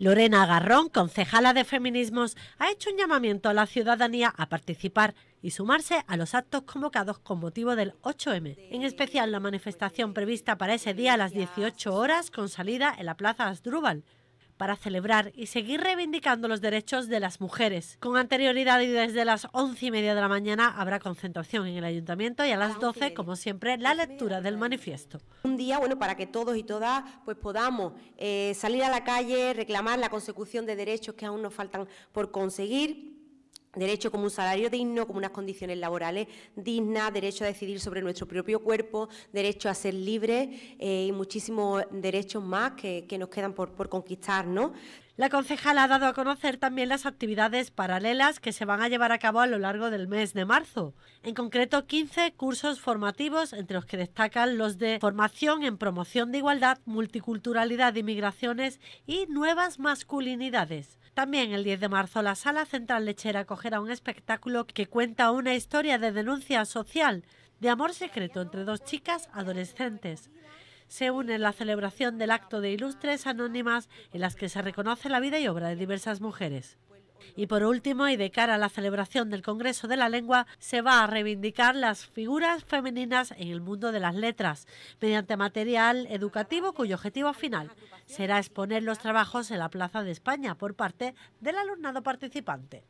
Lorena Garrón, concejala de Feminismos, ha hecho un llamamiento a la ciudadanía a participar y sumarse a los actos convocados con motivo del 8M, en especial la manifestación prevista para ese día a las 18 horas con salida en la Plaza Asdrúbal, para celebrar y seguir reivindicando los derechos de las mujeres. Con anterioridad y desde las once y media de la mañana habrá concentración en el ayuntamiento y a las 12, como siempre, la lectura del manifiesto. Un día, bueno, para que todos y todas pues podamos eh, salir a la calle, reclamar la consecución de derechos que aún nos faltan por conseguir Derecho como un salario digno, como unas condiciones laborales dignas, derecho a decidir sobre nuestro propio cuerpo, derecho a ser libre eh, y muchísimos derechos más que, nos quedan por, por conquistar, ¿no? La concejal ha dado a conocer también las actividades paralelas que se van a llevar a cabo a lo largo del mes de marzo. En concreto, 15 cursos formativos, entre los que destacan los de formación en promoción de igualdad, multiculturalidad de migraciones y nuevas masculinidades. También el 10 de marzo la Sala Central Lechera acogerá un espectáculo que cuenta una historia de denuncia social, de amor secreto entre dos chicas adolescentes se une en la celebración del acto de Ilustres Anónimas en las que se reconoce la vida y obra de diversas mujeres. Y por último, y de cara a la celebración del Congreso de la Lengua, se va a reivindicar las figuras femeninas en el mundo de las letras, mediante material educativo cuyo objetivo final será exponer los trabajos en la Plaza de España por parte del alumnado participante.